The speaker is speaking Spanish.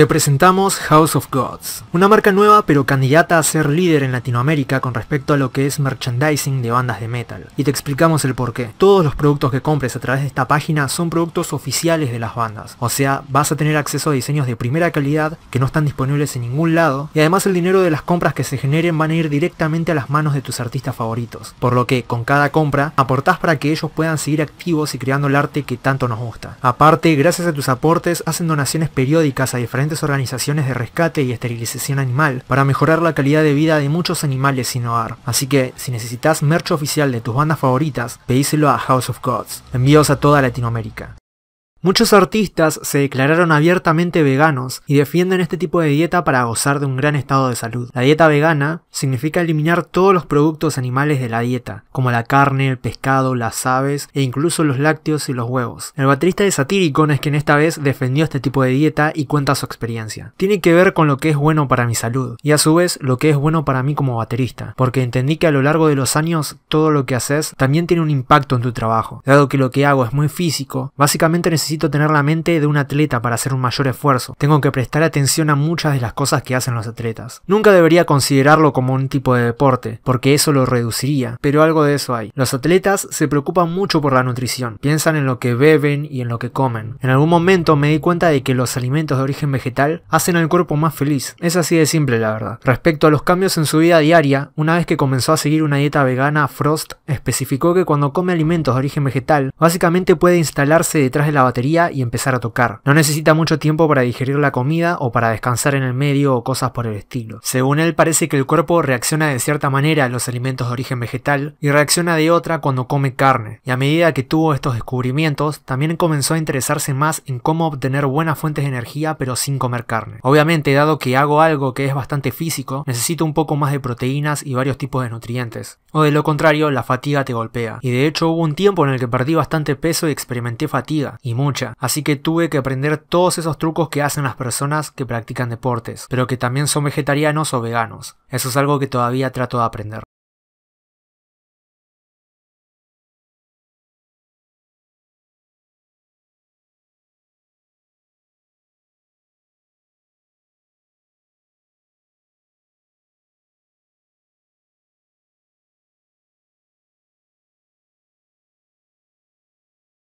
Te presentamos House of Gods, una marca nueva pero candidata a ser líder en Latinoamérica con respecto a lo que es merchandising de bandas de metal. Y te explicamos el porqué. Todos los productos que compres a través de esta página son productos oficiales de las bandas, o sea, vas a tener acceso a diseños de primera calidad que no están disponibles en ningún lado, y además el dinero de las compras que se generen van a ir directamente a las manos de tus artistas favoritos, por lo que con cada compra aportás para que ellos puedan seguir activos y creando el arte que tanto nos gusta. Aparte, gracias a tus aportes hacen donaciones periódicas a diferentes organizaciones de rescate y esterilización animal para mejorar la calidad de vida de muchos animales sin hogar. Así que, si necesitas merch oficial de tus bandas favoritas, pedíselo a House of Gods. Envíos a toda Latinoamérica. Muchos artistas se declararon abiertamente veganos y defienden este tipo de dieta para gozar de un gran estado de salud. La dieta vegana significa eliminar todos los productos animales de la dieta, como la carne, el pescado, las aves e incluso los lácteos y los huevos. El baterista de Satyricon es quien esta vez defendió este tipo de dieta y cuenta su experiencia. Tiene que ver con lo que es bueno para mi salud y a su vez lo que es bueno para mí como baterista, porque entendí que a lo largo de los años todo lo que haces también tiene un impacto en tu trabajo. Dado que lo que hago es muy físico, básicamente necesito necesito tener la mente de un atleta para hacer un mayor esfuerzo. Tengo que prestar atención a muchas de las cosas que hacen los atletas. Nunca debería considerarlo como un tipo de deporte, porque eso lo reduciría, pero algo de eso hay. Los atletas se preocupan mucho por la nutrición, piensan en lo que beben y en lo que comen. En algún momento me di cuenta de que los alimentos de origen vegetal hacen al cuerpo más feliz. Es así de simple la verdad. Respecto a los cambios en su vida diaria, una vez que comenzó a seguir una dieta vegana, Frost especificó que cuando come alimentos de origen vegetal, básicamente puede instalarse detrás de la batería y empezar a tocar. No necesita mucho tiempo para digerir la comida o para descansar en el medio o cosas por el estilo. Según él parece que el cuerpo reacciona de cierta manera a los alimentos de origen vegetal y reacciona de otra cuando come carne. Y a medida que tuvo estos descubrimientos, también comenzó a interesarse más en cómo obtener buenas fuentes de energía pero sin comer carne. Obviamente, dado que hago algo que es bastante físico, necesito un poco más de proteínas y varios tipos de nutrientes. O de lo contrario, la fatiga te golpea. Y de hecho hubo un tiempo en el que perdí bastante peso y experimenté fatiga, y así que tuve que aprender todos esos trucos que hacen las personas que practican deportes, pero que también son vegetarianos o veganos. Eso es algo que todavía trato de aprender.